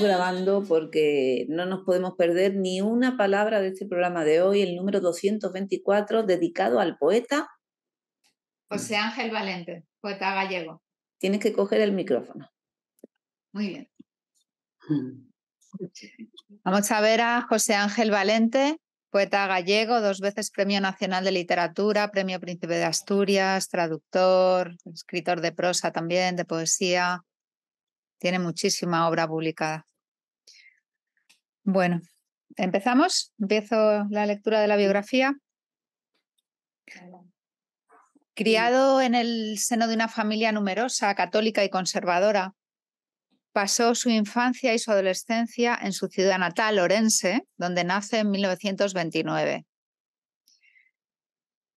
grabando porque no nos podemos perder ni una palabra de este programa de hoy, el número 224, dedicado al poeta José Ángel Valente, poeta gallego. Tienes que coger el micrófono. Muy bien. Vamos a ver a José Ángel Valente, poeta gallego, dos veces Premio Nacional de Literatura, Premio Príncipe de Asturias, traductor, escritor de prosa también, de poesía, tiene muchísima obra publicada. Bueno, ¿empezamos? Empiezo la lectura de la biografía. Criado en el seno de una familia numerosa, católica y conservadora, pasó su infancia y su adolescencia en su ciudad natal, Orense, donde nace en 1929.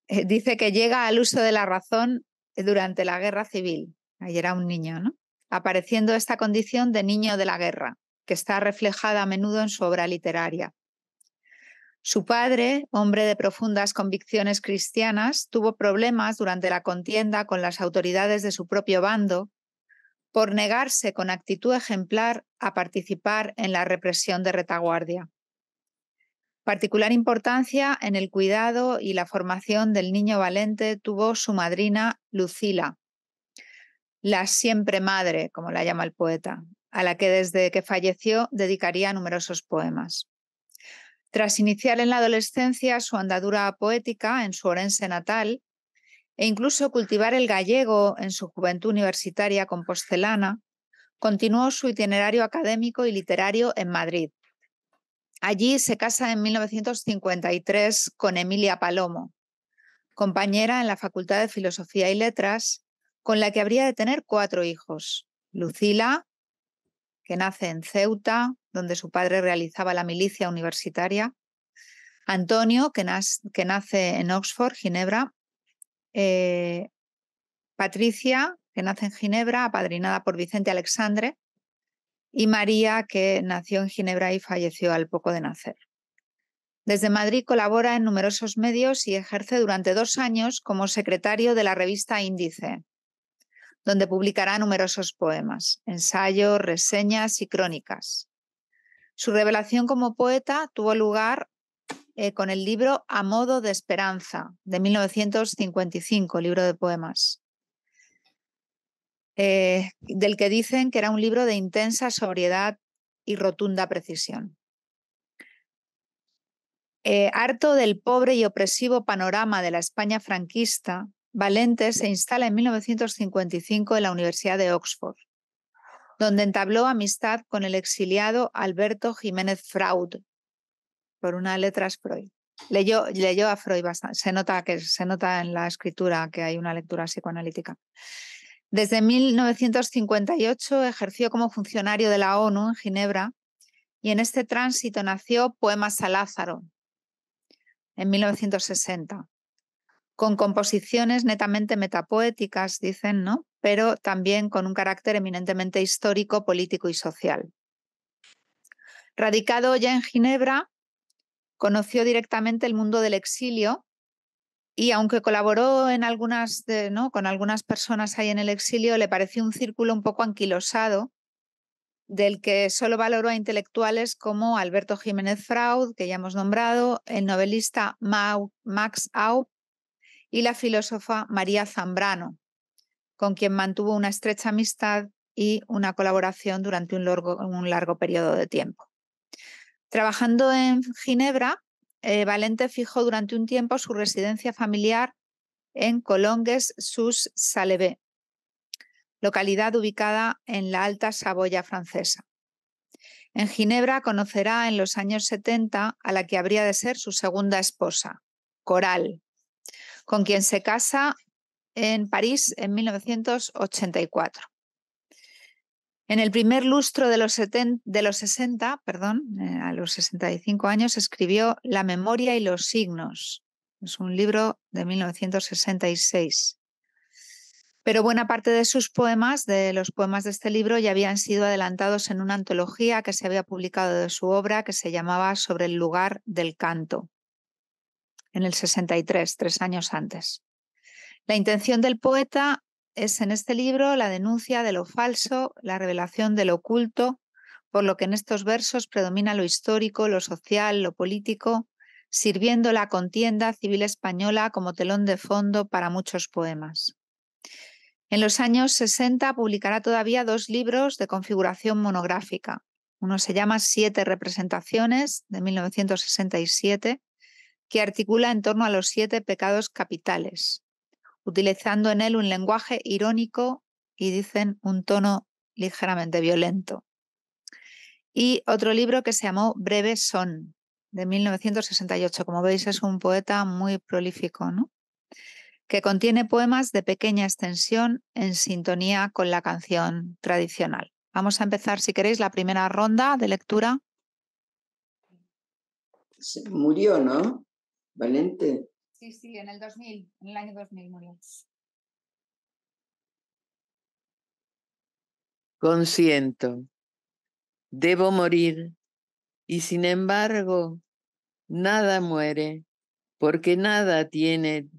Eh, dice que llega al uso de la razón durante la guerra civil. Ahí era un niño, ¿no? apareciendo esta condición de niño de la guerra, que está reflejada a menudo en su obra literaria. Su padre, hombre de profundas convicciones cristianas, tuvo problemas durante la contienda con las autoridades de su propio bando por negarse con actitud ejemplar a participar en la represión de retaguardia. Particular importancia en el cuidado y la formación del niño valente tuvo su madrina Lucila, la siempre madre, como la llama el poeta, a la que desde que falleció dedicaría numerosos poemas. Tras iniciar en la adolescencia su andadura poética en su Orense natal e incluso cultivar el gallego en su juventud universitaria con compostelana, continuó su itinerario académico y literario en Madrid. Allí se casa en 1953 con Emilia Palomo, compañera en la Facultad de Filosofía y Letras con la que habría de tener cuatro hijos. Lucila, que nace en Ceuta, donde su padre realizaba la milicia universitaria. Antonio, que, nace en Oxford, Ginebra. Eh, Patricia, que nace en Ginebra, apadrinada por Vicente Alexandre. Y María, que nació en Ginebra y falleció al poco de nacer. Desde Madrid colabora en numerosos medios y ejerce durante dos años como secretario de la revista Índice, donde publicará numerosos poemas, ensayos, reseñas y crónicas. Su revelación como poeta tuvo lugar eh, con el libro A modo de esperanza, de 1955, libro de poemas, eh, del que dicen que era un libro de intensa sobriedad y rotunda precisión. Eh, harto del pobre y opresivo panorama de la España franquista, Valente se instala en 1955 en la Universidad de Oxford, donde entabló amistad con el exiliado Alberto Jiménez Fraud, por una letra Freud. Leyó, leyó a Freud bastante, se nota, que, se nota en la escritura que hay una lectura psicoanalítica. Desde 1958 ejerció como funcionario de la ONU en Ginebra y en este tránsito nació Poemas a Lázaro en 1960 con composiciones netamente metapoéticas, dicen, ¿no? pero también con un carácter eminentemente histórico, político y social. Radicado ya en Ginebra, conoció directamente el mundo del exilio y aunque colaboró en algunas ¿no? con algunas personas ahí en el exilio, le pareció un círculo un poco anquilosado, del que solo valoró a intelectuales como Alberto Jiménez Fraud, que ya hemos nombrado, el novelista Max Aub y la filósofa María Zambrano, con quien mantuvo una estrecha amistad y una colaboración durante un largo, periodo de tiempo. Trabajando en Ginebra, eh, Valente fijó durante un tiempo su residencia familiar en colongues sous salevé localidad ubicada en la Alta Saboya francesa. En Ginebra conocerá en los años 70 a la que habría de ser su segunda esposa, Coral, con quien se casa en París en 1984. En el primer lustro de los, los 60, perdón, eh, a los 65 años, escribió La memoria y los signos. Es un libro de 1966. Pero buena parte de sus poemas, de los poemas de este libro, ya habían sido adelantados en una antología que se había publicado de su obra que se llamaba Sobre el lugar del canto en el 63, tres años antes. La intención del poeta es en este libro la denuncia de lo falso, la revelación de lo oculto, por lo que en estos versos predomina lo histórico, lo social, lo político, sirviendo la contienda civil española como telón de fondo para muchos poemas. En los años 60 publicará todavía dos libros de configuración monográfica. Uno se llama Siete Representaciones de 1967 que articula en torno a los siete pecados capitales, utilizando en él un lenguaje irónico y dicen un tono ligeramente violento. Y otro libro que se llamó Breve Son, de 1968. Como veis, es un poeta muy prolífico, ¿no? que contiene poemas de pequeña extensión en sintonía con la canción tradicional. Vamos a empezar, si queréis, la primera ronda de lectura. murió, ¿no? Valente. Sí, sí, en el 2000, en el año 2000 murió. Consiento, debo morir, y sin embargo, nada muere, porque nada tiene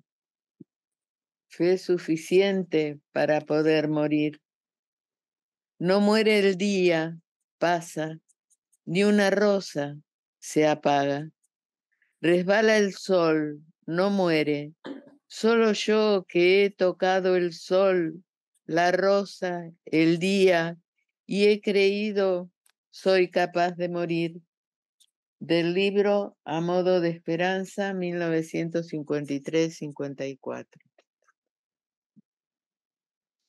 fe suficiente para poder morir. No muere el día, pasa, ni una rosa se apaga. Resbala el sol, no muere. Solo yo que he tocado el sol, la rosa, el día, y he creído soy capaz de morir. Del libro A modo de esperanza, 1953-54.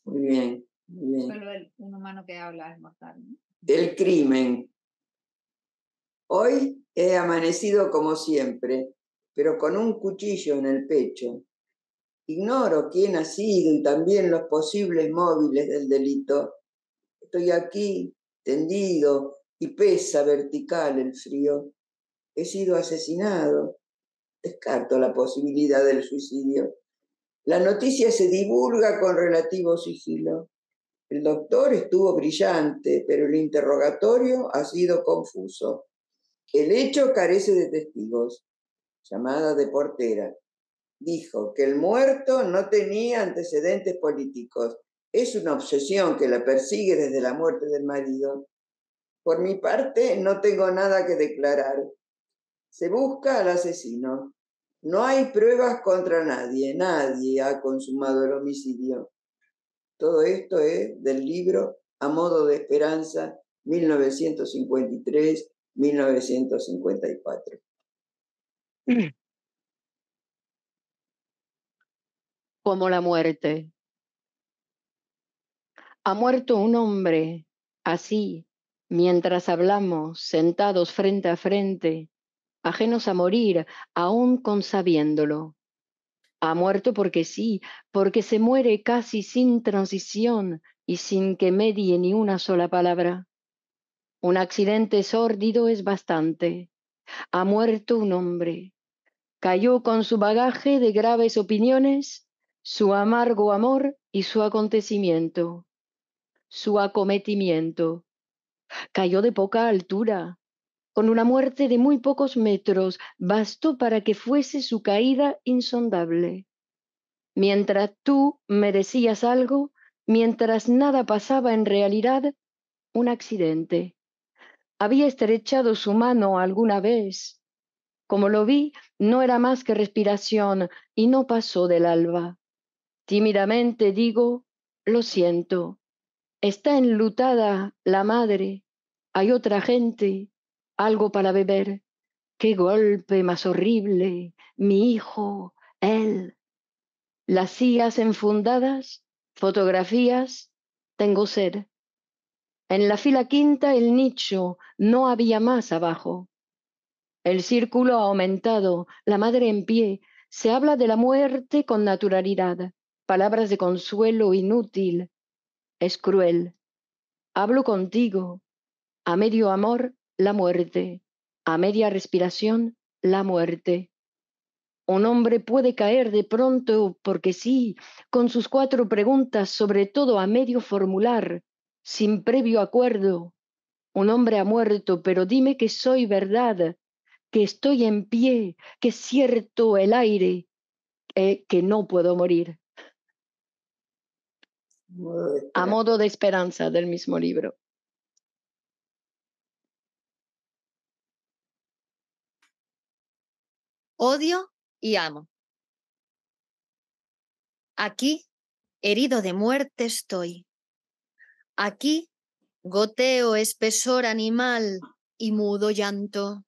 Muy bien, muy bien. Solo el, un humano que habla es mortal. Del crimen, Hoy he amanecido como siempre, pero con un cuchillo en el pecho. Ignoro quién ha sido y también los posibles móviles del delito. Estoy aquí, tendido, y pesa vertical el frío. He sido asesinado. Descarto la posibilidad del suicidio. La noticia se divulga con relativo sigilo. El doctor estuvo brillante, pero el interrogatorio ha sido confuso. El hecho carece de testigos. Llamada de portera. Dijo que el muerto no tenía antecedentes políticos. Es una obsesión que la persigue desde la muerte del marido. Por mi parte, no tengo nada que declarar. Se busca al asesino. No hay pruebas contra nadie. Nadie ha consumado el homicidio. Todo esto es del libro A modo de esperanza, 1953, 1954. Como la muerte. Ha muerto un hombre así, mientras hablamos, sentados frente a frente, ajenos a morir, aún consabiéndolo. Ha muerto porque sí, porque se muere casi sin transición y sin que medie ni una sola palabra. Un accidente sórdido es bastante. Ha muerto un hombre. Cayó con su bagaje de graves opiniones, su amargo amor y su acontecimiento, su acometimiento. Cayó de poca altura, con una muerte de muy pocos metros, bastó para que fuese su caída insondable. Mientras tú merecías algo, mientras nada pasaba en realidad, un accidente había estrechado su mano alguna vez. Como lo vi, no era más que respiración y no pasó del alba. Tímidamente digo, lo siento. Está enlutada la madre. Hay otra gente. Algo para beber. Qué golpe más horrible. Mi hijo. Él. Las sillas enfundadas. Fotografías. Tengo sed. En la fila quinta el nicho, no había más abajo. El círculo ha aumentado, la madre en pie, se habla de la muerte con naturalidad, palabras de consuelo inútil. Es cruel. Hablo contigo. A medio amor, la muerte. A media respiración, la muerte. Un hombre puede caer de pronto porque sí, con sus cuatro preguntas, sobre todo a medio formular, sin previo acuerdo. Un hombre ha muerto, pero dime que soy verdad, que estoy en pie, que cierto el aire, eh, que no puedo morir. A modo de esperanza del mismo libro. Odio y amo. Aquí, herido de muerte, estoy Aquí, goteo, espesor animal y mudo llanto.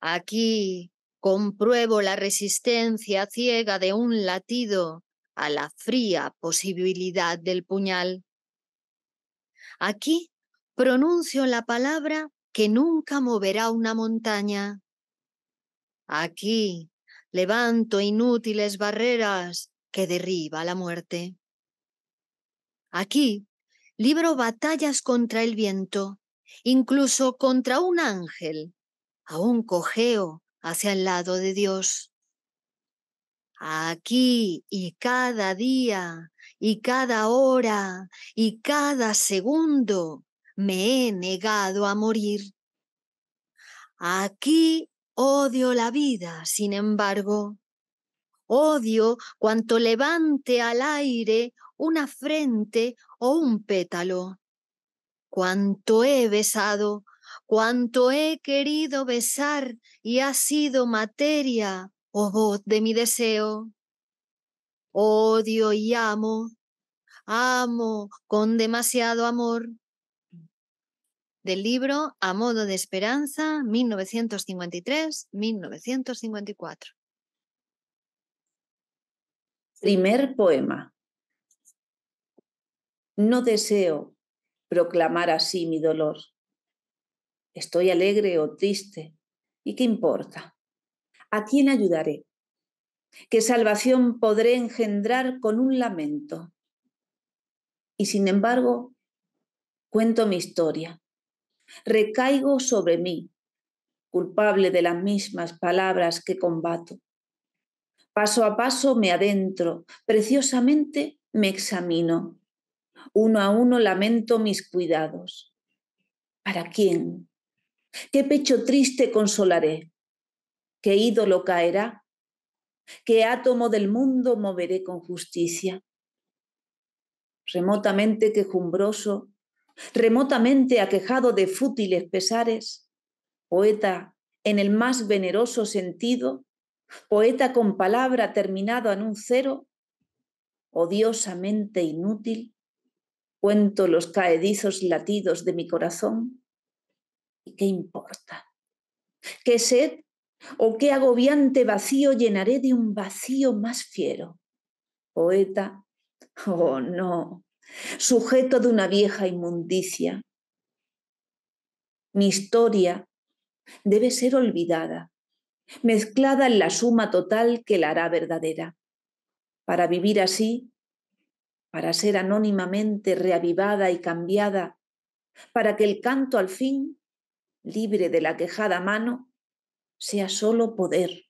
Aquí compruebo la resistencia ciega de un latido a la fría posibilidad del puñal. Aquí pronuncio la palabra que nunca moverá una montaña. Aquí levanto inútiles barreras que derriba la muerte. Aquí libro batallas contra el viento, incluso contra un ángel, un cojeo hacia el lado de Dios. Aquí y cada día y cada hora y cada segundo me he negado a morir. Aquí odio la vida, sin embargo. Odio cuanto levante al aire una frente o un pétalo. Cuánto he besado, cuánto he querido besar y ha sido materia o voz de mi deseo. Odio y amo, amo con demasiado amor. Del libro A modo de esperanza, 1953-1954. Primer poema. No deseo proclamar así mi dolor. Estoy alegre o triste. ¿Y qué importa? ¿A quién ayudaré? ¿Qué salvación podré engendrar con un lamento? Y sin embargo, cuento mi historia. Recaigo sobre mí, culpable de las mismas palabras que combato. Paso a paso me adentro, preciosamente me examino. Uno a uno lamento mis cuidados. ¿Para quién? ¿Qué pecho triste consolaré? ¿Qué ídolo caerá? ¿Qué átomo del mundo moveré con justicia? Remotamente quejumbroso, remotamente aquejado de fútiles pesares, poeta en el más veneroso sentido, poeta con palabra terminado en un cero, odiosamente inútil, cuento los caedizos latidos de mi corazón. ¿Y qué importa? ¿Qué sed o qué agobiante vacío llenaré de un vacío más fiero? Poeta, oh no, sujeto de una vieja inmundicia. Mi historia debe ser olvidada, mezclada en la suma total que la hará verdadera. Para vivir así, para ser anónimamente reavivada y cambiada, para que el canto al fin, libre de la quejada mano, sea solo poder,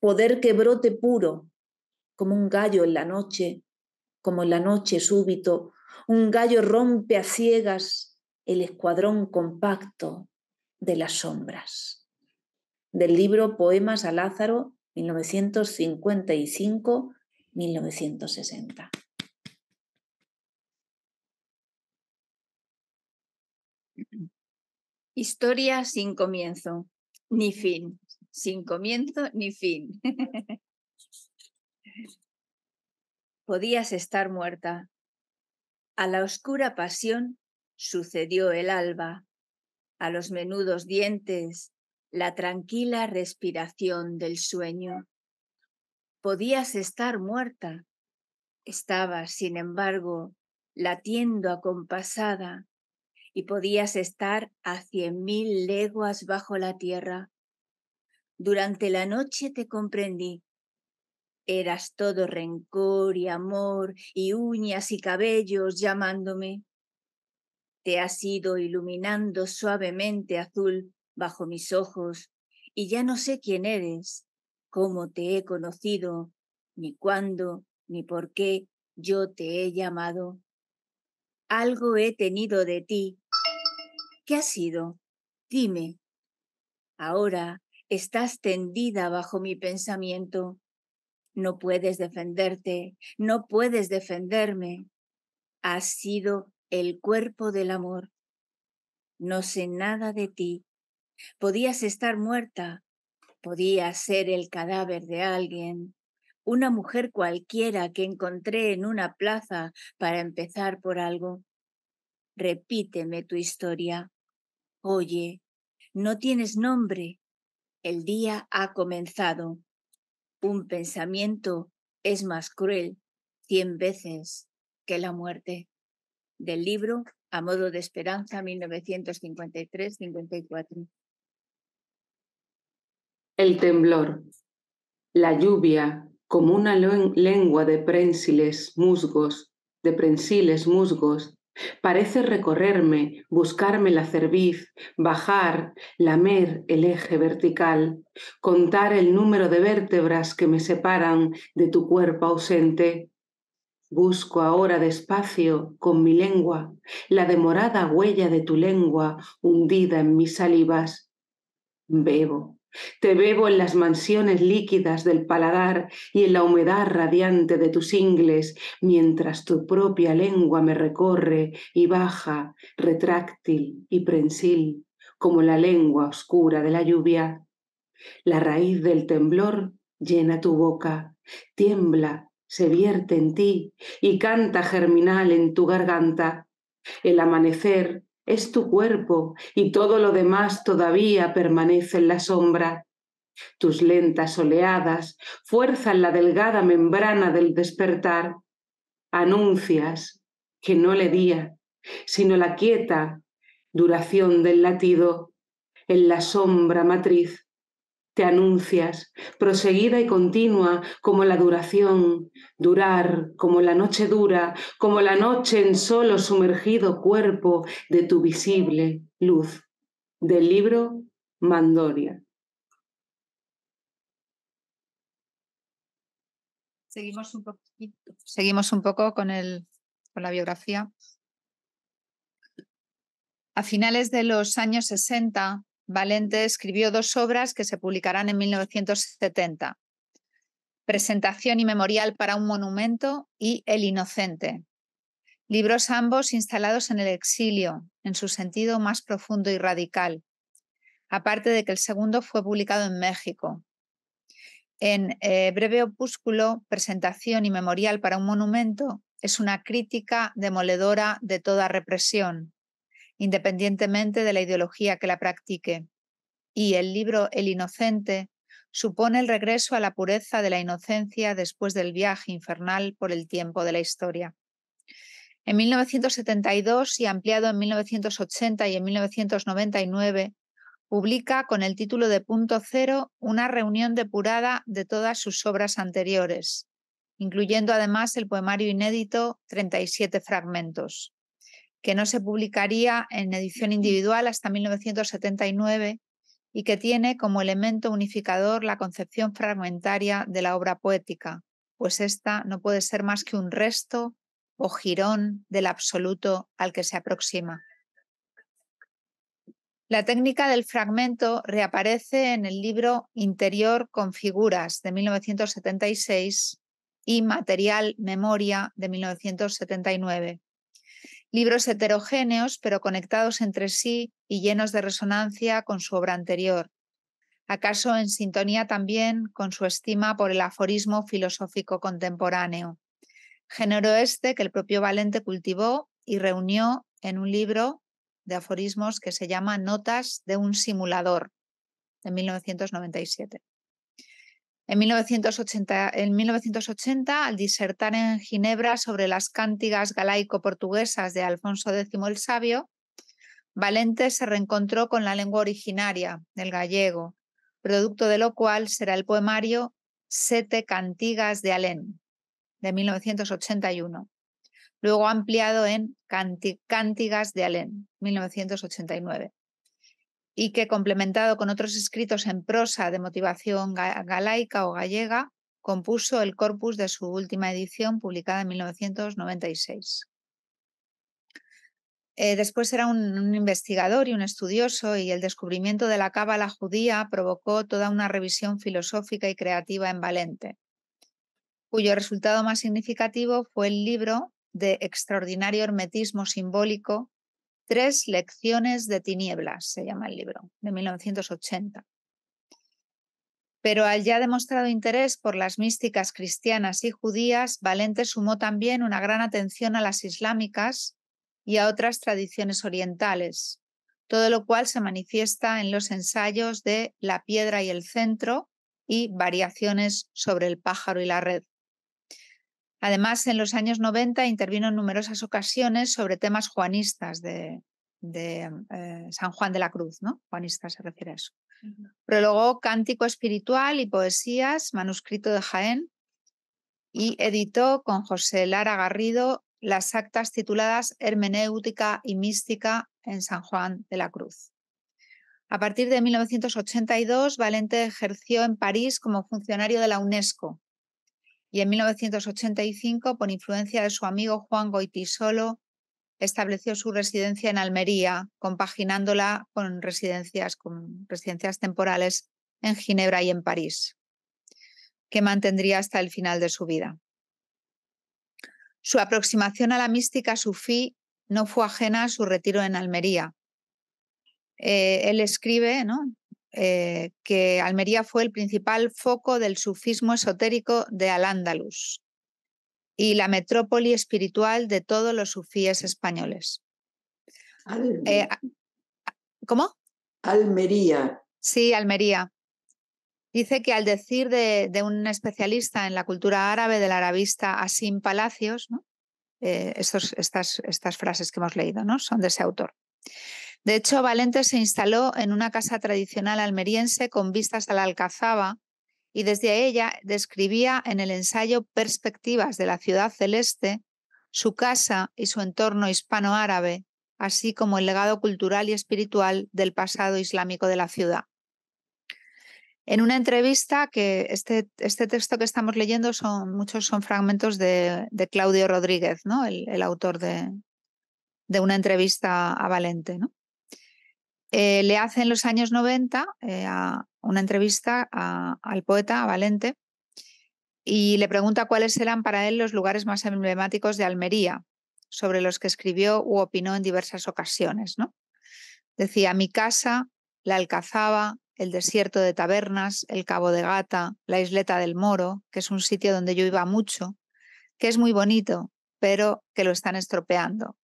poder que brote puro, como un gallo en la noche, como en la noche súbito, un gallo rompe a ciegas el escuadrón compacto de las sombras. Del libro Poemas a Lázaro, 1955-1960. Historia sin comienzo, ni fin. Sin comienzo, ni fin. Podías estar muerta. A la oscura pasión sucedió el alba. A los menudos dientes, la tranquila respiración del sueño. Podías estar muerta. Estabas, sin embargo, latiendo acompasada y podías estar a cien mil leguas bajo la tierra. Durante la noche te comprendí. Eras todo rencor y amor y uñas y cabellos llamándome. Te has ido iluminando suavemente azul bajo mis ojos y ya no sé quién eres, cómo te he conocido, ni cuándo, ni por qué yo te he llamado algo he tenido de ti. ¿Qué ha sido? Dime. Ahora estás tendida bajo mi pensamiento. No puedes defenderte, no puedes defenderme. Has sido el cuerpo del amor. No sé nada de ti. Podías estar muerta, podías ser el cadáver de alguien, una mujer cualquiera que encontré en una plaza para empezar por algo. Repíteme tu historia. Oye, no tienes nombre. El día ha comenzado. Un pensamiento es más cruel cien veces que la muerte. Del libro A modo de esperanza 1953-54. El temblor, la lluvia, como una lengua de prensiles musgos, de prensiles musgos. Parece recorrerme, buscarme la cerviz, bajar, lamer el eje vertical, contar el número de vértebras que me separan de tu cuerpo ausente. Busco ahora despacio, con mi lengua, la demorada huella de tu lengua hundida en mis salivas. Bebo, te bebo en las mansiones líquidas del paladar y en la humedad radiante de tus ingles, mientras tu propia lengua me recorre y baja, retráctil y prensil, como la lengua oscura de la lluvia. La raíz del temblor llena tu boca, tiembla, se vierte en ti y canta germinal en tu garganta. El amanecer es tu cuerpo y todo lo demás todavía permanece en la sombra. Tus lentas oleadas fuerzan la delgada membrana del despertar. Anuncias que no le día, sino la quieta duración del latido en la sombra matriz anuncias, proseguida y continua como la duración, durar como la noche dura, como la noche en solo sumergido cuerpo de tu visible luz. Del libro Mandoria. Seguimos un, poquito, seguimos un poco con, el, con la biografía. A finales de los años 60, Valente escribió dos obras que se publicarán en 1970, Presentación y Memorial para un Monumento y El Inocente, libros ambos instalados en el exilio, en su sentido más profundo y radical, aparte de que el segundo fue publicado en México. En eh, breve opúsculo, Presentación y Memorial para un Monumento, es una crítica demoledora de toda represión, independientemente de la ideología que la practique. Y el libro El Inocente supone el regreso a la pureza de la inocencia después del viaje infernal por el tiempo de la historia. En 1972 y ampliado en 1980 y en 1999, publica con el título de Punto Cero una reunión depurada de todas sus obras anteriores, incluyendo además el poemario inédito 37 fragmentos que no se publicaría en edición individual hasta 1979 y que tiene como elemento unificador la concepción fragmentaria de la obra poética, pues ésta no puede ser más que un resto o jirón del absoluto al que se aproxima. La técnica del fragmento reaparece en el libro Interior con figuras de 1976 y Material Memoria de 1979 libros heterogéneos pero conectados entre sí y llenos de resonancia con su obra anterior, acaso en sintonía también con su estima por el aforismo filosófico contemporáneo, género este que el propio Valente cultivó y reunió en un libro de aforismos que se llama Notas de un simulador, de 1997. En 1980, al disertar en Ginebra sobre las cántigas galaico-portuguesas de Alfonso X el Sabio, Valente se reencontró con la lengua originaria, el gallego, producto de lo cual será el poemario Sete Cantigas de Alén, de 1981, luego ampliado en Cántigas de Alén, 1989 y que complementado con otros escritos en prosa de motivación galaica o gallega, compuso el corpus de su última edición publicada en 1996. Eh, después era un, un, investigador y un estudioso y el descubrimiento de la cábala judía provocó toda una revisión filosófica y creativa en Valente, cuyo resultado más significativo fue el libro de extraordinario hermetismo simbólico Tres lecciones de tinieblas se llama el libro, de 1980. Pero al ya demostrado interés por las místicas cristianas y judías, Valente sumó también una gran atención a las islámicas y a otras tradiciones orientales, todo lo cual se manifiesta en los ensayos de La piedra y el centro y Variaciones sobre el pájaro y la red, Además, en los años 90 intervino en numerosas ocasiones sobre temas juanistas de, em, eh, San Juan de la Cruz, ¿no? Juanista se refiere a eso. Prologó Cántico Espiritual y Poesías, manuscrito de Jaén, y editó con José Lara Garrido las actas tituladas Hermenéutica y Mística en San Juan de la Cruz. A partir de 1982, Valente ejerció en París como funcionario de la UNESCO y en 1985, por influencia de su amigo Juan Goitisolo, estableció su residencia en Almería, compaginándola con residencias, temporales en Ginebra y en París, que mantendría hasta el final de su vida. Su aproximación a la mística sufí no fue ajena a su retiro en Almería. Eh, él escribe, ¿no? Eh, que Almería fue el principal foco del sufismo esotérico de Al-Ándalus y la metrópoli espiritual de todos los sufíes españoles. Eh, ¿Cómo? Almería. Sí, Almería. Dice que al decir de, un especialista en la cultura árabe, del arabista Asim Palacios, ¿no? Eh, estas, estas frases que hemos leído ¿no? son de ese autor. De hecho, Valente se instaló en una casa tradicional almeriense con vistas a la Alcazaba y desde ella describía en el ensayo Perspectivas de la ciudad celeste su casa y su entorno hispano-árabe, así como el legado cultural y espiritual del pasado islámico de la ciudad. En una entrevista, que este, este texto que estamos leyendo son muchos son fragmentos de, Claudio Rodríguez, ¿no? el, autor de, de una entrevista a Valente. ¿no? Eh, le hace en los años 90 eh, una entrevista al poeta, Valente, y le pregunta cuáles eran para él los lugares más emblemáticos de Almería, sobre los que escribió u opinó en diversas ocasiones. Decía, mi casa, la Alcazaba, el desierto de Tabernas, el Cabo de Gata, la isleta del Moro, que es un sitio donde yo iba mucho, que es muy bonito, pero que lo están estropeando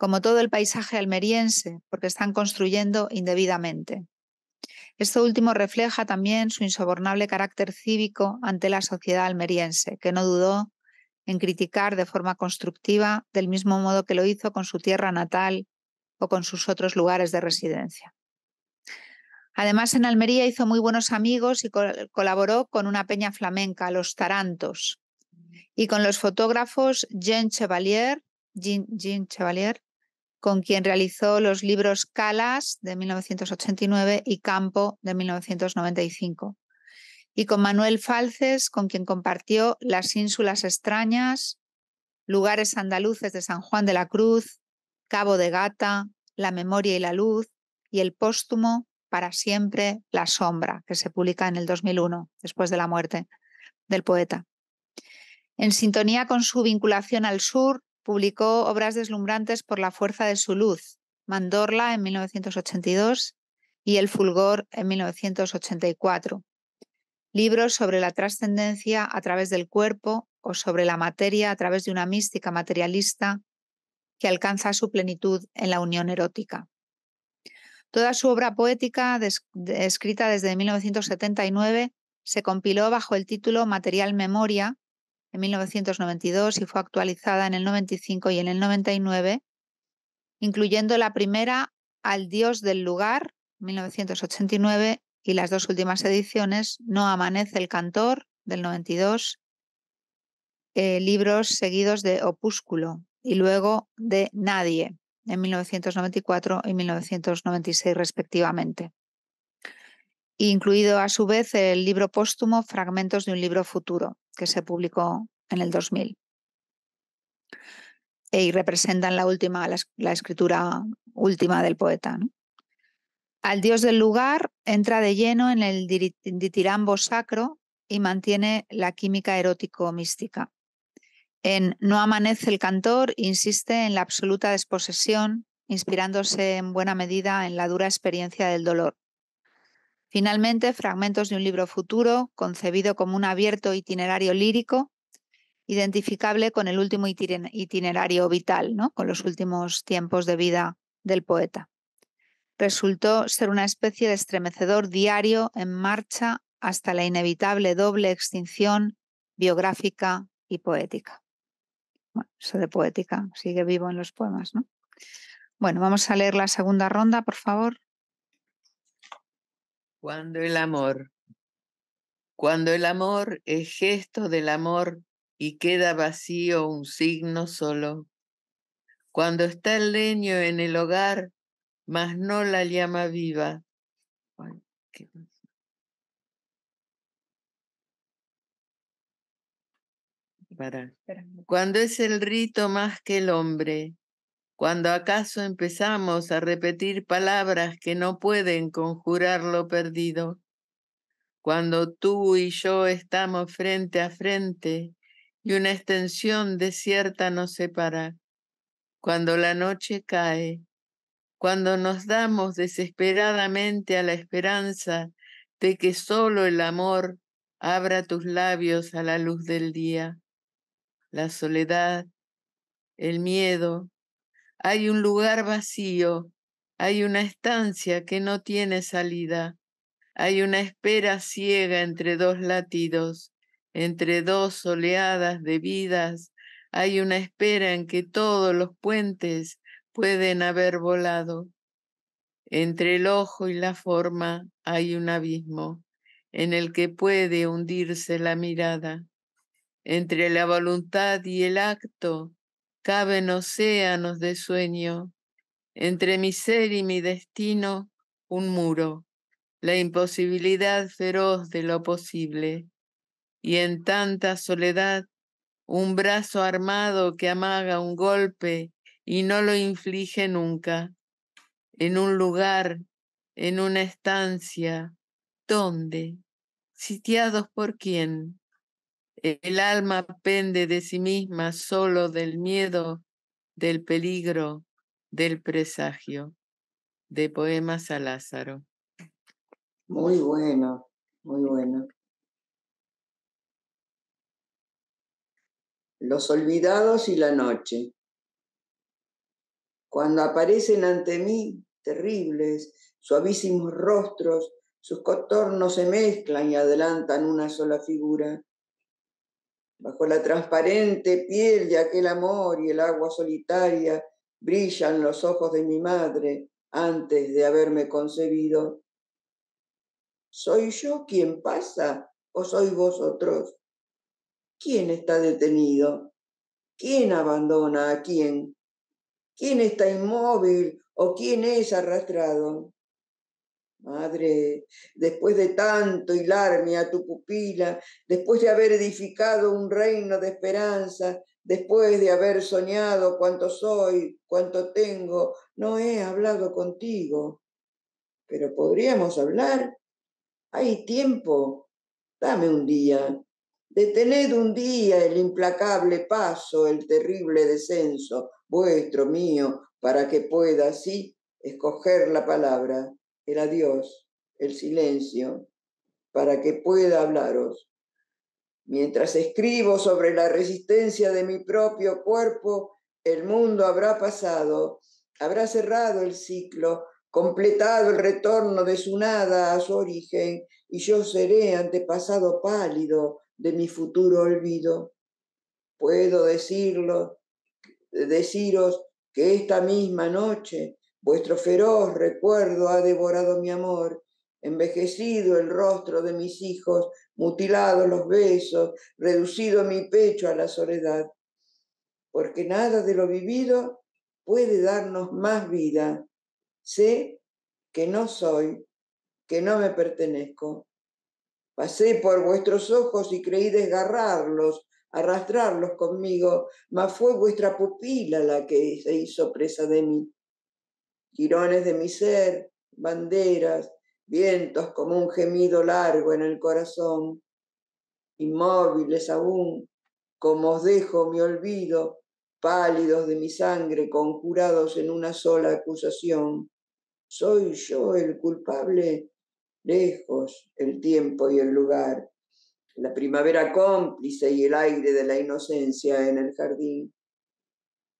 como todo el paisaje almeriense, porque están construyendo indebidamente. Esto último refleja también su insobornable carácter cívico ante la sociedad almeriense, que no dudó en criticar de forma constructiva, del mismo modo que lo hizo con su tierra natal o con sus otros lugares de residencia. Además, en Almería hizo muy buenos amigos y colaboró con una peña flamenca, los Tarantos, y con los fotógrafos Jean Chevalier, Chevalier con quien realizó los libros Calas de 1989 y Campo de 1995, y con Manuel Falces, con quien compartió Las Ínsulas Extrañas, Lugares Andaluces de San Juan de la Cruz, Cabo de Gata, La Memoria y la Luz, y el póstumo Para siempre la sombra, que se publica en el 2001, después de la muerte del poeta. En sintonía con su vinculación al sur, Publicó obras deslumbrantes por la fuerza de su luz, Mandorla en 1982 y El Fulgor en 1984. Libros sobre la trascendencia a través del cuerpo o sobre la materia a través de una mística materialista que alcanza su plenitud en la unión erótica. Toda su obra poética, escrita desde 1979, se compiló bajo el título Material Memoria en 1992 y fue actualizada en el 95 y en el 99, incluyendo la primera Al Dios del Lugar, 1989, y las dos últimas ediciones, No Amanece el Cantor, del 92, eh, libros seguidos de Opúsculo y luego de Nadie, en 1994 y 1996 respectivamente. Incluido a su vez el libro póstumo Fragmentos de un libro futuro, que se publicó en el 2000 e, y representan la última, la, escritura última del poeta. Al dios del lugar entra de lleno en el ditirambo sacro y mantiene la química erótico-mística. En No amanece el cantor insiste en la absoluta desposesión, inspirándose en buena medida en la dura experiencia del dolor. Finalmente, fragmentos de un libro futuro, concebido como un abierto itinerario lírico, identificable con el último itinerario vital, ¿no? con los últimos tiempos de vida del poeta. Resultó ser una especie de estremecedor diario en marcha hasta la inevitable doble extinción biográfica y poética. Bueno, eso de poética sigue vivo en los poemas, ¿no? Bueno, vamos a leer la segunda ronda, por favor. Cuando el amor, cuando el amor es gesto del amor y queda vacío un signo solo, cuando está el leño en el hogar, mas no la llama viva. Cuando es el rito más que el hombre, cuando acaso empezamos a repetir palabras que no pueden conjurar lo perdido, cuando tú y yo estamos frente a frente y una extensión desierta nos separa, cuando la noche cae, cuando nos damos desesperadamente a la esperanza de que solo el amor abra tus labios a la luz del día. La soledad, el miedo, hay un lugar vacío, hay una estancia que no tiene salida, hay una espera ciega entre dos latidos, entre dos oleadas de vidas, hay una espera en que todos los puentes pueden haber volado. Entre el ojo y la forma hay un abismo en el que puede hundirse la mirada. Entre la voluntad y el acto caben océanos de sueño, entre mi ser y mi destino un muro, la imposibilidad feroz de lo posible, y en tanta soledad un brazo armado que amaga un golpe y no lo inflige nunca, en un lugar, en una estancia, ¿dónde? ¿Sitiados por quién? E, el alma pende de sí misma solo del miedo, del peligro, del presagio. De poemas a Lázaro. Muy bueno, muy bueno. Los olvidados y la noche. Cuando aparecen ante mí, terribles, suavísimos rostros, sus contornos se mezclan y adelantan una sola figura Bajo la transparente piel de aquel amor y el agua solitaria brillan los ojos de mi madre antes de haberme concebido. ¿Soy yo quien pasa o sois vosotros? ¿Quién está detenido? ¿Quién abandona a quién? ¿Quién está inmóvil o quién es arrastrado? Madre, después de tanto hilarme a tu pupila, después de haber edificado un reino de esperanza, después de haber soñado cuánto soy, cuánto tengo, no he hablado contigo. Pero podríamos hablar. Hay tiempo. Dame un día. Detened un día el implacable paso, el terrible descenso vuestro mío, para que pueda así escoger la palabra el adiós, el silencio, para que pueda hablaros. Mientras escribo sobre la resistencia de mi propio cuerpo, el mundo habrá pasado, habrá cerrado el ciclo, completado el retorno de su nada a su origen, y yo seré antepasado pálido de mi futuro olvido. Puedo decirlo, deciros que esta misma noche Vuestro feroz recuerdo ha devorado mi amor, envejecido el rostro de mis hijos, mutilado los besos, reducido mi pecho a la soledad, porque nada de lo vivido puede darnos más vida. Sé que no soy, que no me pertenezco. Pasé por vuestros ojos y creí desgarrarlos, arrastrarlos conmigo, mas fue vuestra pupila la que se hizo presa de mí girones de mi ser, banderas, vientos como un gemido largo en el corazón, inmóviles aún, como os dejo mi olvido, pálidos de mi sangre, conjurados en una sola acusación. Soy yo el culpable, lejos el tiempo y el lugar, la primavera cómplice y el aire de la inocencia en el jardín.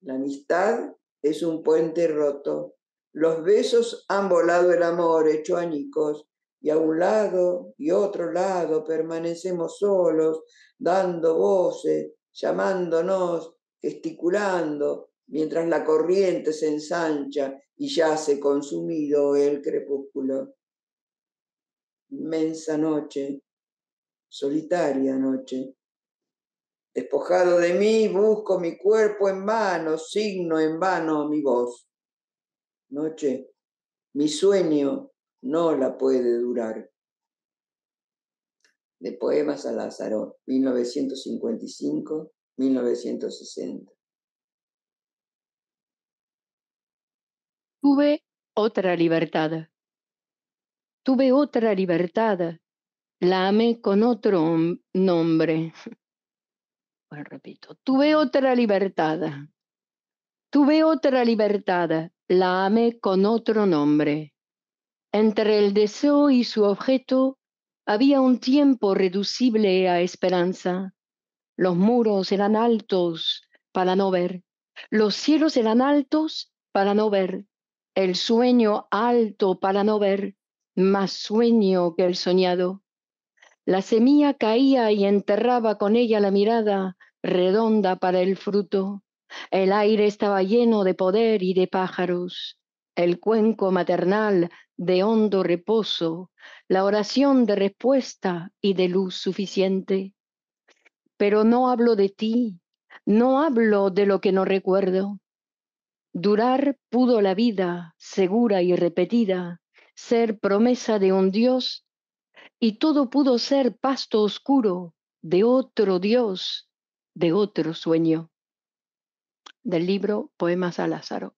La amistad es un puente roto, los besos han volado el amor hecho añicos, y a un lado y otro lado permanecemos solos, dando voces, llamándonos, gesticulando, mientras la corriente se ensancha y ya se consumido el crepúsculo. Inmensa noche, solitaria noche. Despojado de mí, busco mi cuerpo en vano, signo en vano mi voz noche, mi sueño no la puede durar. De Poemas a Lázaro, 1955-1960. Tuve otra libertad. Tuve otra libertad. La amé con otro nombre. Bueno, repito, tuve otra libertad. Tuve otra libertad, la amé con otro nombre. Entre el deseo y su objeto había un tiempo reducible a esperanza. Los muros eran altos para no ver, los cielos eran altos para no ver, el sueño alto para no ver, más sueño que el soñado. La semilla caía y enterraba con ella la mirada redonda para el fruto. El aire estaba lleno de poder y de pájaros, el cuenco maternal de hondo reposo, la oración de respuesta y de luz suficiente. Pero no hablo de ti, no hablo de lo que no recuerdo. Durar pudo la vida, segura y repetida, ser promesa de un Dios, y todo pudo ser pasto oscuro de otro Dios, de otro sueño del libro Poemas a Lázaro.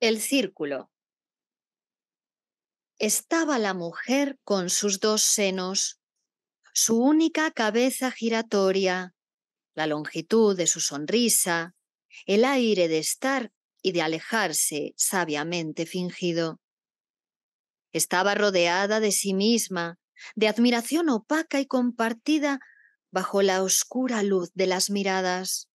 El círculo. Estaba la mujer con sus dos senos, su única cabeza giratoria, la longitud de su sonrisa, el aire de estar y de alejarse sabiamente fingido. Estaba rodeada de sí misma, de admiración opaca y compartida bajo la oscura luz de las miradas.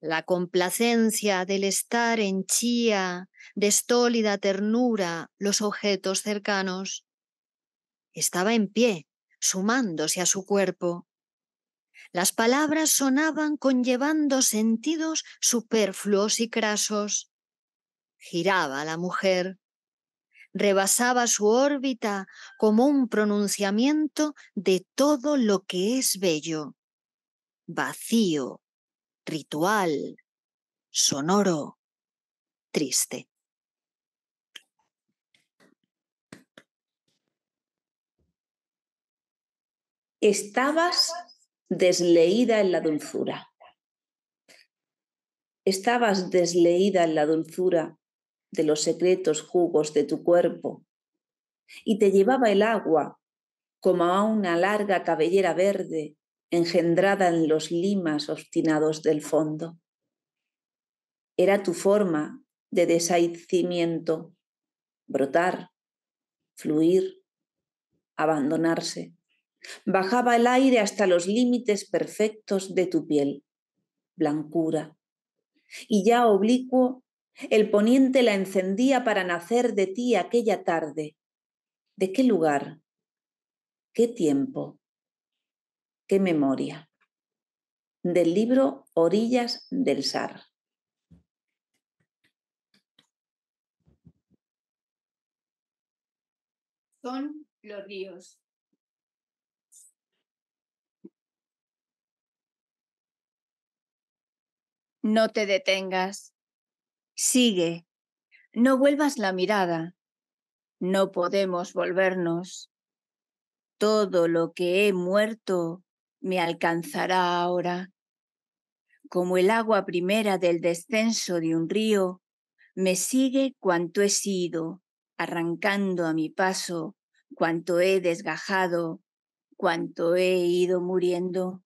La complacencia del estar henchía de estólida ternura los objetos cercanos. Estaba en pie, sumándose a su cuerpo. Las palabras sonaban conllevando sentidos superfluos y crasos. Giraba la mujer rebasaba su órbita como un pronunciamiento de todo lo que es bello, vacío, ritual, sonoro, triste. Estabas desleída en la dulzura. Estabas desleída en la dulzura de los secretos jugos de tu cuerpo, y te llevaba el agua como a una larga cabellera verde engendrada en los limas obstinados del fondo. Era tu forma de desaicimiento, brotar, fluir, abandonarse. Bajaba el aire hasta los límites perfectos de tu piel, blancura, y ya oblicuo el poniente la encendía para nacer de ti aquella tarde. ¿De qué lugar? ¿Qué tiempo? ¿Qué memoria? Del libro Orillas del Sar. Son los ríos. No te detengas, Sigue, no vuelvas la mirada, no podemos volvernos. Todo lo que he muerto me alcanzará ahora. Como el agua primera del descenso de un río, me sigue cuanto he sido, arrancando a mi paso cuanto he desgajado, cuanto he ido muriendo.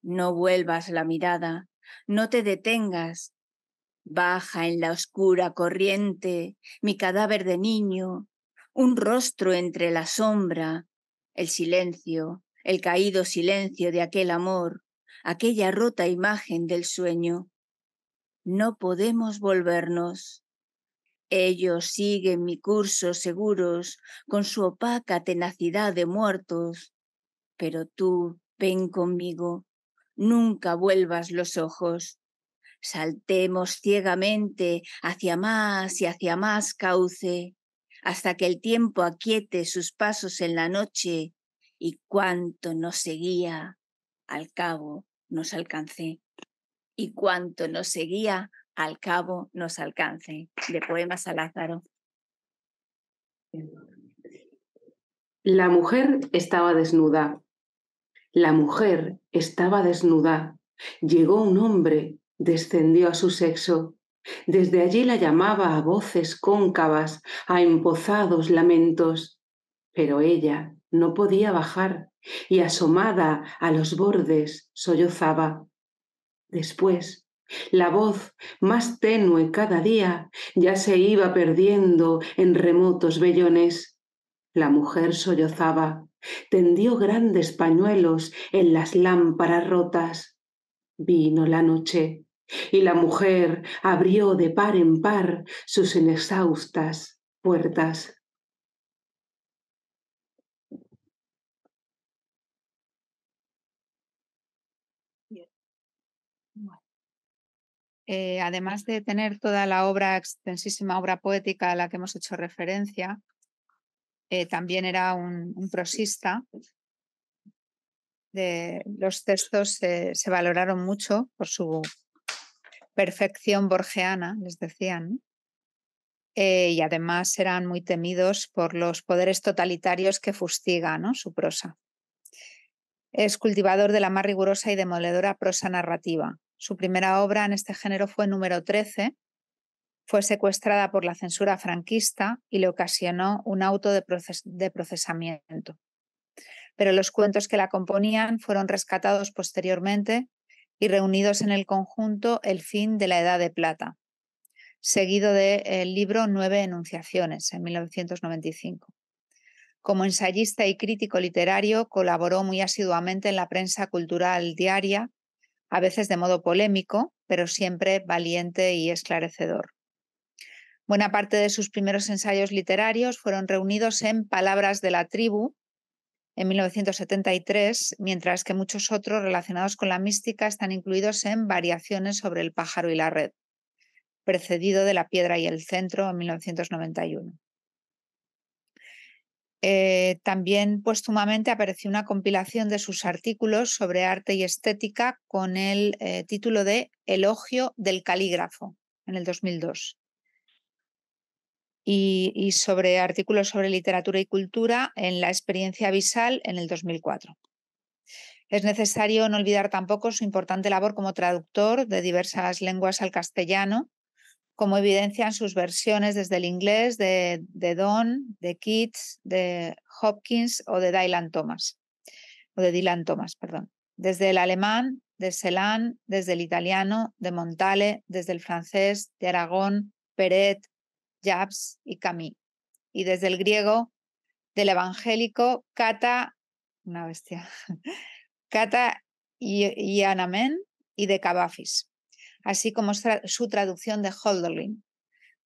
No vuelvas la mirada, no te detengas, Baja en la oscura corriente mi cadáver de niño, un rostro entre la sombra, el silencio, el caído silencio de aquel amor, aquella rota imagen del sueño. No podemos volvernos. Ellos siguen mi curso seguros con su opaca tenacidad de muertos, pero tú ven conmigo, nunca vuelvas los ojos. Saltemos ciegamente hacia más y hacia más cauce, hasta que el tiempo aquiete sus pasos en la noche y cuánto nos seguía, al cabo nos alcancé. Y cuánto nos seguía, al cabo nos alcance. De Poemas a Lázaro. La mujer estaba desnuda. La mujer estaba desnuda. Llegó un hombre descendió a su sexo. Desde allí la llamaba a voces cóncavas, a empozados lamentos. Pero ella no podía bajar y asomada a los bordes sollozaba. Después, la voz, más tenue cada día, ya se iba perdiendo en remotos vellones. La mujer sollozaba, tendió grandes pañuelos en las lámparas rotas. Vino la noche y la mujer abrió de par en par sus inexhaustas puertas. Eh, además de tener toda la obra, extensísima obra poética a la que hemos hecho referencia, eh, también era un, prosista. los textos se valoraron mucho por su perfección borgeana, les decían. Eh, y además eran muy temidos por los poderes totalitarios que fustiga su prosa. Es cultivador de la más rigurosa y demoledora prosa narrativa. Su primera obra en este género fue número 13. Fue secuestrada por la censura franquista y le ocasionó un auto de, de procesamiento. Pero los cuentos que la componían fueron rescatados posteriormente y reunidos en el conjunto El fin de la Edad de Plata, seguido del libro Nueve Enunciaciones en 1995. Como ensayista y crítico literario, colaboró muy asiduamente en la prensa cultural diaria, a veces de modo polémico, pero siempre valiente y esclarecedor. Buena parte de sus primeros ensayos literarios fueron reunidos en Palabras de la Tribu, en 1973, mientras que muchos otros relacionados con la mística están incluidos en Variaciones sobre el pájaro y la red, precedido de La piedra y el centro en 1991. Eh, también póstumamente apareció una compilación de sus artículos sobre arte y estética con el eh, título de Elogio del calígrafo en el 2002 y, sobre artículos sobre literatura y cultura en la experiencia visal en el 2004. Es necesario no olvidar tampoco su importante labor como traductor de diversas lenguas al castellano, como evidencian sus versiones desde el inglés de, Don, de Keats, de Hopkins o de Dylan Thomas, o de Dylan Thomas, perdón. Desde el alemán, de Celan, desde el italiano, de Montale, desde el francés, de Aragón, Peret, y Camille. Y desde el griego del evangélico Cata, una bestia, Cata y Anamen y de Cabafis, así como su traducción de Holderlin,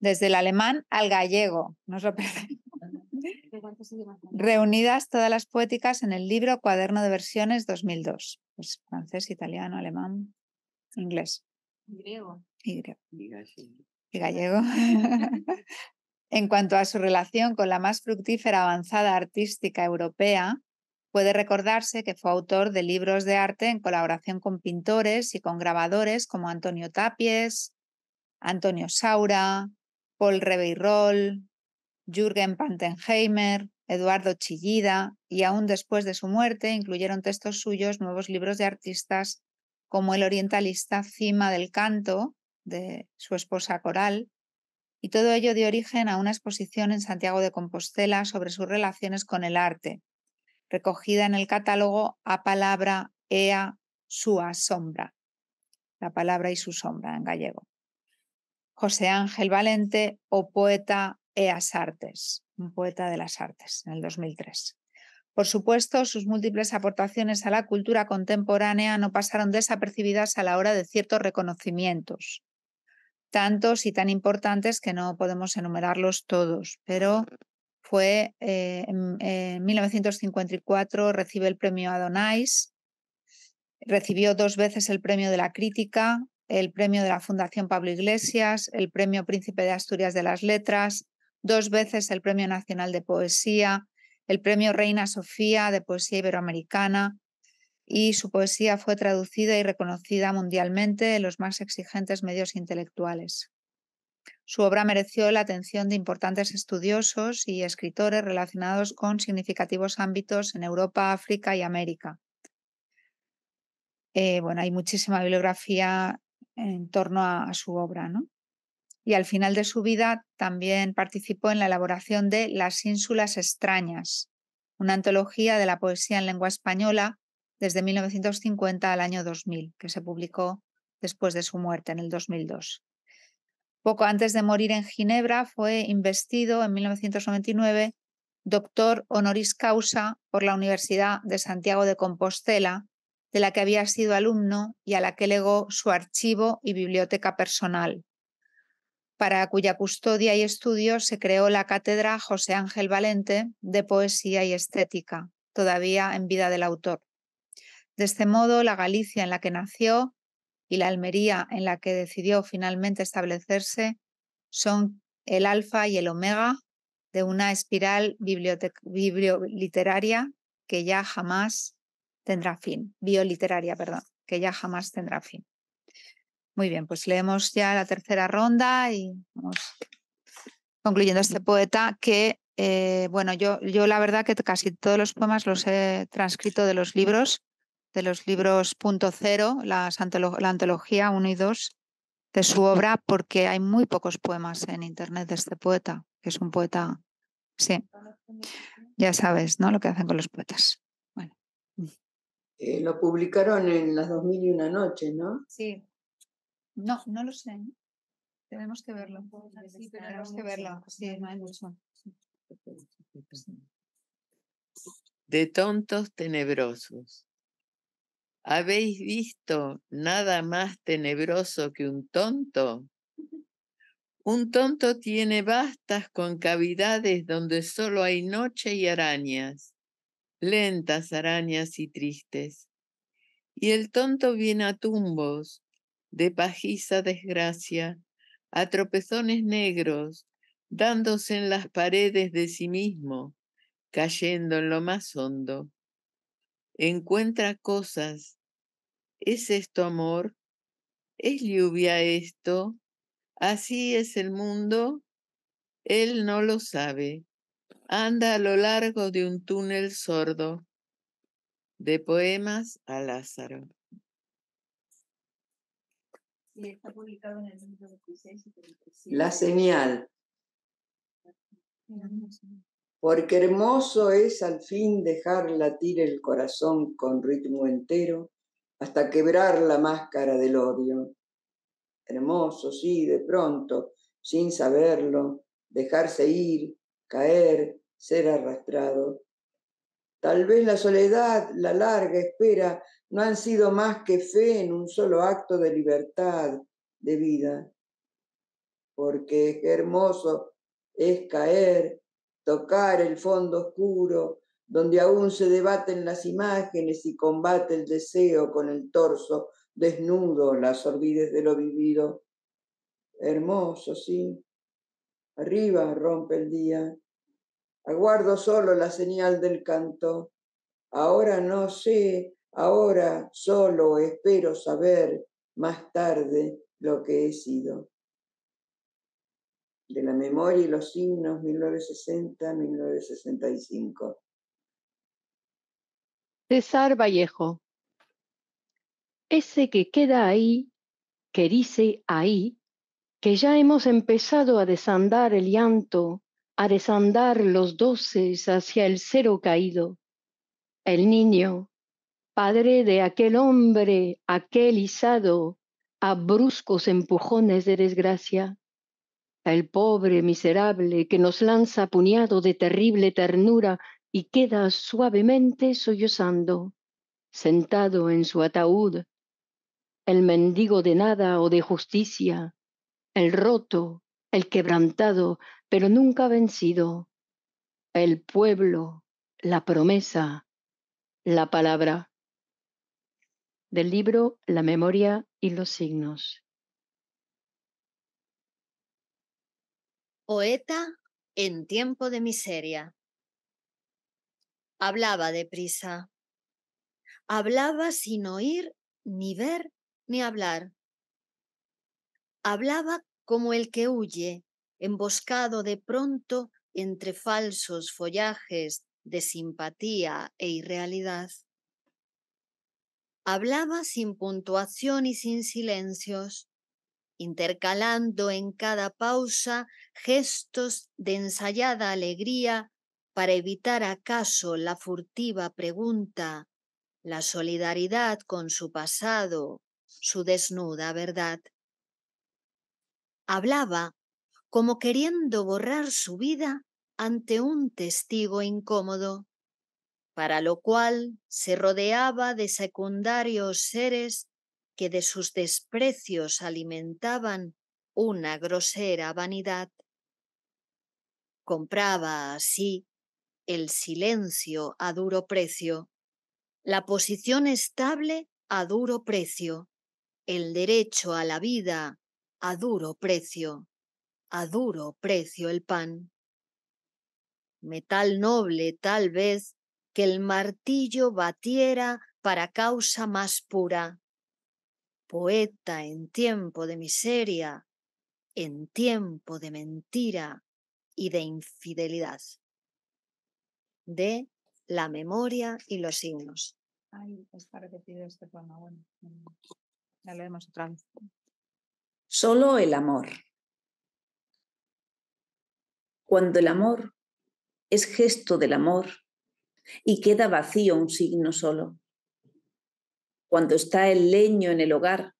desde el alemán al gallego, Reunidas todas las poéticas en el libro Cuaderno de Versiones 2002. Pues francés, italiano, alemán, inglés. griego. Y griego gallego. en cuanto a su relación con la más fructífera avanzada artística europea, puede recordarse que fue autor de libros de arte en colaboración con pintores y con grabadores como Antonio Tapies, Antonio Saura, Paul Rebeirol, Jürgen Pantenheimer, Eduardo Chillida y aún después de su muerte incluyeron textos suyos nuevos libros de artistas como el orientalista Cima del Canto de su esposa Coral, y todo ello dio origen a una exposición en Santiago de Compostela sobre sus relaciones con el arte, recogida en el catálogo A Palabra Ea Sua Sombra, la palabra y su sombra en gallego. José Ángel Valente o poeta Eas Artes, un poeta de las artes, en el 2003. Por supuesto, sus múltiples aportaciones a la cultura contemporánea no pasaron desapercibidas a la hora de ciertos reconocimientos tantos y tan importantes que no podemos enumerarlos todos, pero fue eh, en, eh, en, 1954 recibe el premio Adonais, recibió dos veces el premio de la crítica, el premio de la Fundación Pablo Iglesias, el premio Príncipe de Asturias de las Letras, dos veces el premio Nacional de Poesía, el premio Reina Sofía de Poesía Iberoamericana, y su poesía fue traducida y reconocida mundialmente en los más exigentes medios intelectuales. Su obra mereció la atención de importantes estudiosos y escritores relacionados con significativos ámbitos en Europa, África y América. Eh, bueno, hay muchísima bibliografía en torno a, su obra, Y al final de su vida también participó en la elaboración de Las Ínsulas Extrañas, una antología de la poesía en lengua española desde 1950 al año 2000, que se publicó después de su muerte en el 2002. Poco antes de morir en Ginebra, fue investido en 1999 doctor honoris causa por la Universidad de Santiago de Compostela, de la que había sido alumno y a la que legó su archivo y biblioteca personal, para cuya custodia y estudio se creó la cátedra José Ángel Valente de Poesía y Estética, todavía en vida del autor. De este modo, la Galicia en la que nació y la Almería en la que decidió finalmente establecerse son el alfa y el omega de una espiral biblioliteraria que ya jamás tendrá fin, bioliteraria, perdón, que ya jamás tendrá fin. Muy bien, pues leemos ya la tercera ronda y vamos concluyendo este poeta que, eh, bueno, yo, yo la verdad que casi todos los poemas los he transcrito de los libros de los libros Punto Cero, la antología 1 y 2 de su obra, porque hay muy pocos poemas en internet de este poeta, que es un poeta, sí, ya sabes, ¿no? Lo que hacen con los poetas. Bueno. Mm. Eh, lo publicaron en las mil y una noche, ¿no? Sí. No, no lo sé. ¿eh? Tenemos que verlo. Sí, tenemos que verlo. Sí, hay mucho. De tontos tenebrosos. ¿Habéis visto nada más tenebroso que un tonto? Un tonto tiene vastas concavidades donde solo hay noche y arañas, lentas arañas y tristes. Y el tonto viene a tumbos, de pajiza desgracia, a tropezones negros, dándose en las paredes de sí mismo, cayendo en lo más hondo encuentra cosas. ¿Es esto amor? ¿Es lluvia esto? Así es el mundo. Él no lo sabe. Anda a lo largo de un túnel sordo. De poemas a Lázaro. La señal porque hermoso es al fin dejar latir el corazón con ritmo entero hasta quebrar la máscara del odio. Hermoso, sí, de pronto, sin saberlo, dejarse ir, caer, ser arrastrado. Tal vez la soledad, la larga espera, no han sido más que fe en un solo acto de libertad, de vida. Porque hermoso es caer, tocar el fondo oscuro donde aún se debaten las imágenes y combate el deseo con el torso desnudo, las olvides de lo vivido. Hermoso, sí. Arriba rompe el día. Aguardo solo la señal del canto. Ahora no sé, ahora solo espero saber más tarde lo que he sido de la memoria y los signos 1960-1965. César Vallejo. Ese que queda ahí, que dice ahí, que ya hemos empezado a desandar el llanto, a desandar los doces hacia el cero caído. El niño, padre de aquel hombre, aquel izado, a bruscos empujones de desgracia el pobre miserable que nos lanza puñado de terrible ternura y queda suavemente sollozando, sentado en su ataúd, el mendigo de nada o de justicia, el roto, el quebrantado, pero nunca vencido, el pueblo, la promesa, la palabra. Del libro La memoria y los signos. Poeta en tiempo de miseria. Hablaba deprisa. Hablaba sin oír, ni ver, ni hablar. Hablaba como el que huye, emboscado de pronto entre falsos follajes de simpatía e irrealidad. Hablaba sin puntuación y sin silencios intercalando en cada pausa gestos de ensayada alegría para evitar acaso la furtiva pregunta, la solidaridad con su pasado, su desnuda verdad. Hablaba como queriendo borrar su vida ante un testigo incómodo, para lo cual se rodeaba de secundarios seres que de sus desprecios alimentaban una grosera vanidad, compraba así el silencio a duro precio, la posición estable a duro precio, el derecho a la vida a duro precio, a duro precio el pan. Metal noble tal vez que el martillo batiera para causa más pura, poeta en tiempo de miseria, en tiempo de mentira y de infidelidad. De la memoria y los signos. Ay, este poema. Bueno, mm, ya lo otra Solo el amor. Cuando el amor es gesto del amor y queda vacío un signo solo, cuando está el leño en el hogar,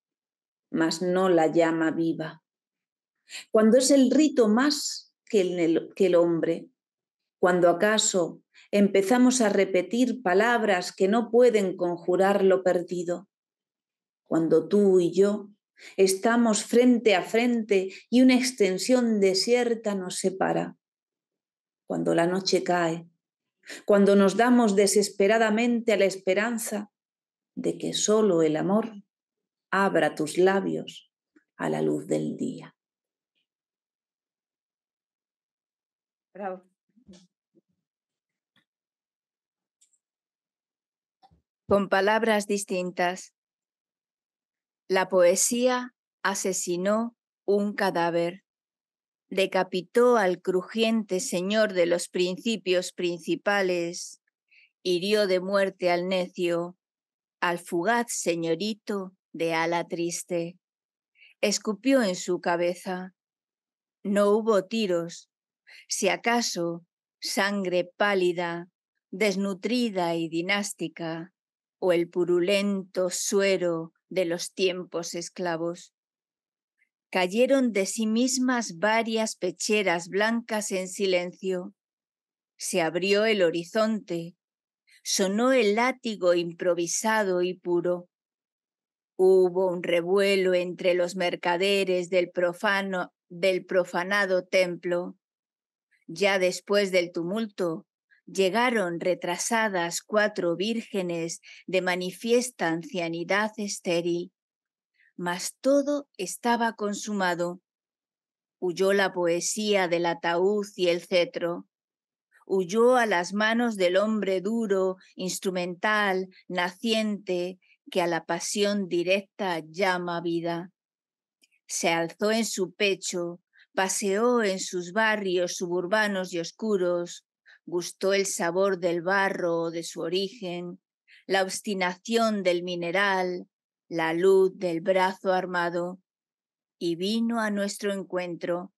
mas no la llama viva. Cuando es el rito más que el, hombre, cuando acaso empezamos a repetir palabras que no pueden conjurar lo perdido, cuando tú y yo estamos frente a frente y una extensión desierta nos separa, cuando la noche cae, cuando nos damos desesperadamente a la esperanza de que solo el amor abra tus labios a la luz del día. Con palabras distintas, la poesía asesinó un cadáver, decapitó al crujiente señor de los principios principales, hirió de muerte al necio, al fugaz señorito de ala triste. Escupió en su cabeza. No hubo tiros, si acaso sangre pálida, desnutrida y dinástica, o el purulento suero de los tiempos esclavos. Cayeron de sí mismas varias pecheras blancas en silencio. Se abrió el horizonte, sonó el látigo improvisado y puro. Hubo un revuelo entre los mercaderes del profano del profanado templo. Ya después del tumulto, llegaron retrasadas cuatro vírgenes de manifiesta ancianidad estéril. Mas todo estaba consumado. Huyó la poesía del ataúd y el cetro huyó a las manos del hombre duro, instrumental, naciente, que a la pasión directa llama vida. Se alzó en su pecho, paseó en sus barrios suburbanos y oscuros, gustó el sabor del barro de su origen, la obstinación del mineral, la luz del brazo armado, y vino a nuestro encuentro,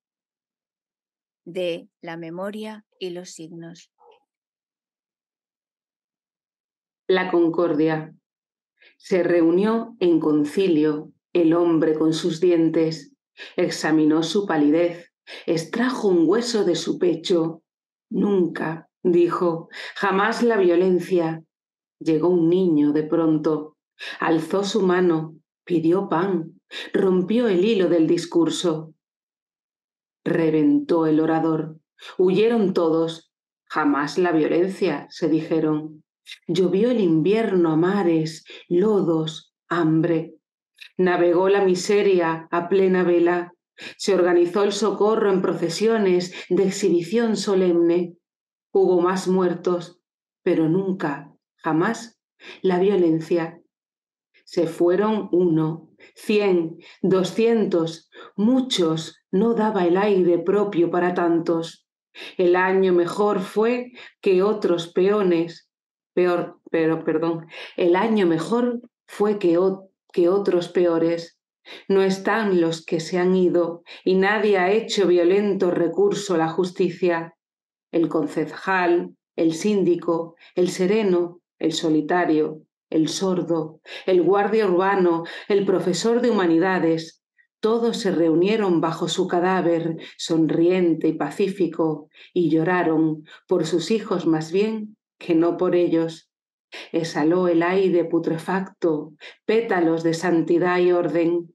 de la memoria y los signos. La concordia. Se reunió en concilio el hombre con sus dientes, examinó su palidez, extrajo un hueso de su pecho. Nunca, dijo, jamás la violencia. Llegó un niño de pronto, alzó su mano, pidió pan, rompió el hilo del discurso reventó el orador. Huyeron todos. Jamás la violencia, se dijeron. Llovió el invierno a mares, lodos, hambre. Navegó la miseria a plena vela. Se organizó el socorro en procesiones de exhibición solemne. Hubo más muertos, pero nunca, jamás, la violencia. Se fueron uno, cien, doscientos, muchos, no daba el aire propio para tantos. El año mejor fue que otros peones, peor, pero perdón, el año mejor fue que, que otros peores. No están los que se han ido y nadie ha hecho violento recurso a la justicia. El concejal, el síndico, el sereno, el solitario, el sordo, el guardia urbano, el profesor de humanidades, todos se reunieron bajo su cadáver, sonriente y pacífico, y lloraron por sus hijos más bien que no por ellos. Exhaló el aire putrefacto, pétalos de santidad y orden.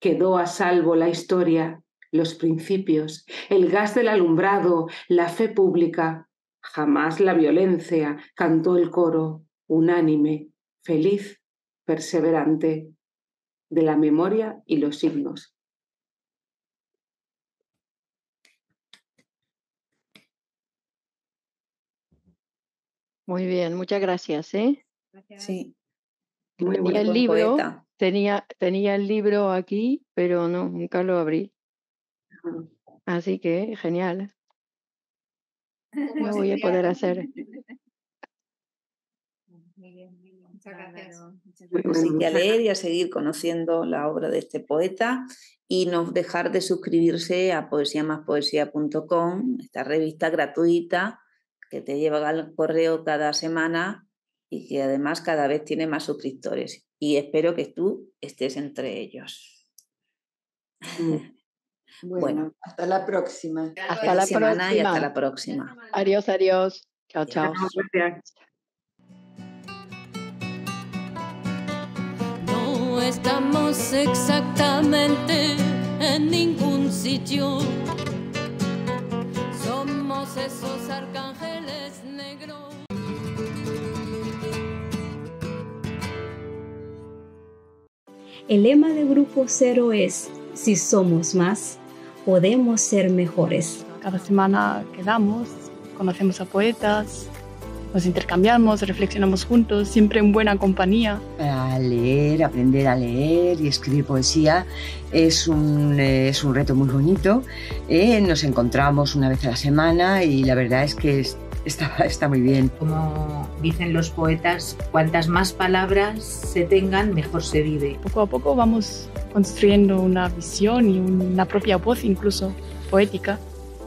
Quedó a salvo la historia, los principios, el gas del alumbrado, la fe pública. Jamás la violencia, cantó el coro, unánime, feliz, perseverante, de la memoria y los signos. Muy bien, muchas gracias. ¿eh? Sí. tenía el libro, tenía, tenía el libro aquí, pero no, nunca lo abrí. Así que genial. Me voy a poder hacer. bien a leer y a seguir conociendo la obra de este poeta y no dejar de suscribirse a poesiamaspoesia.com, esta revista gratuita que te lleva al correo cada semana y que además cada vez tiene más suscriptores. Y espero que tú estés entre ellos. Mm. Bueno, hasta la próxima. Hasta, la, próxima. Y hasta la próxima. Adiós, adiós. Chao, chao. estamos exactamente en ningún sitio. Somos esos arcángeles negros. El lema de Grupo Cero es, si somos más, podemos ser mejores. Cada semana quedamos, conocemos a poetas, nos intercambiamos, reflexionamos juntos, siempre en buena compañía. A leer, aprender a leer y escribir poesía es un, eh, es un reto muy bonito. Eh, nos encontramos una vez a la semana y la verdad es que está, está muy bien. Como dicen los poetas, cuantas más palabras se tengan, mejor se vive. Poco a poco vamos construyendo una visión y una propia voz incluso poética.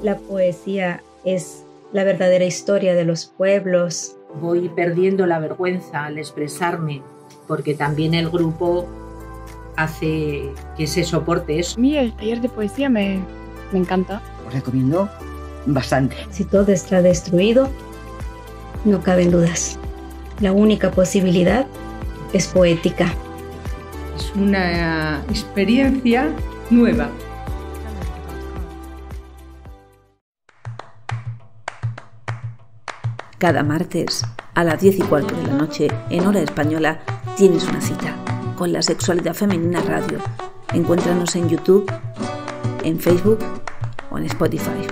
La poesía es la verdadera historia de los pueblos. Voy perdiendo la vergüenza al expresarme, porque también el grupo hace que se soporte eso. A mí el taller de poesía me, me encanta. Os recomiendo bastante. Si todo está destruido, no caben dudas. La única posibilidad es poética. Es una experiencia nueva. Cada martes, a las 10 y cuarto de la noche, en hora española, tienes una cita con la sexualidad femenina radio. Encuéntranos en YouTube, en Facebook o en Spotify.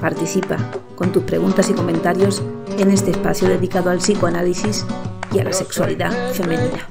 Participa con tus preguntas y comentarios en este espacio dedicado al psicoanálisis y a la sexualidad femenina.